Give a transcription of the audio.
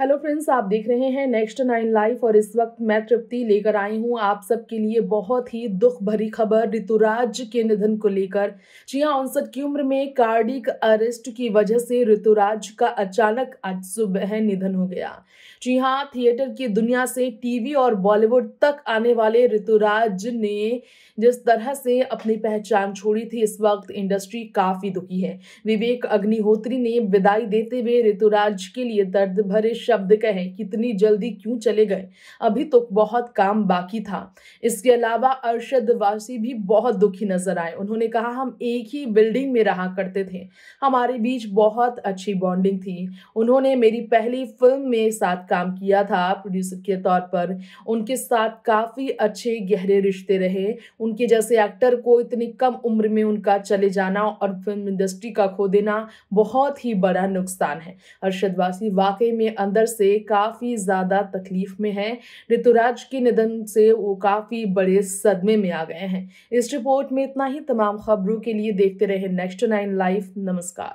hello friends आप देख रहे हैं नेक्स्ट नाइन लाइफ और इस वक्त मैं तृप्ति लेकर आई हूं आप सबके लिए बहुत ही दुख भरी खबर ऋतुराज के निधन को लेकर जी हाँ उनसठ की उम्र में कार्डिक अरेस्ट की वजह से ऋतुराज का अचानक आज सुबह निधन हो गया जी हाँ थिएटर की दुनिया से टीवी और बॉलीवुड तक आने वाले ऋतुराज ने जिस तरह से अपनी पहचान छोड़ी थी इस वक्त इंडस्ट्री काफ़ी दुखी है विवेक अग्निहोत्री ने विदाई देते हुए ऋतुराज के लिए दर्द भरे शब्द कहे कितनी जल्दी क्यों चले गए अभी तो बहुत काम बाकी था इसके अलावा अरशद वासी भी बहुत दुखी नजर आए उन्होंने कहा हम एक ही बिल्डिंग में रहा करते थे हमारे बीच बहुत अच्छी बॉन्डिंग थी उन्होंने मेरी पहली फिल्म में साथ काम किया था प्रोड्यूसर के तौर पर उनके साथ काफ़ी अच्छे गहरे रिश्ते रहे उनके जैसे एक्टर को इतनी कम उम्र में उनका चले जाना और फिल्म इंडस्ट्री का खो देना बहुत ही बड़ा नुकसान है अरशद वासी वाकई में अंदर से काफ़ी ज़्यादा तकलीफ में हैं ऋतुराज के निधन से वो काफ़ी बड़े सदमे में आ गए हैं इस रिपोर्ट में इतना ही तमाम खबरों के लिए देखते रहे नेक्स्ट नाइन लाइव नमस्कार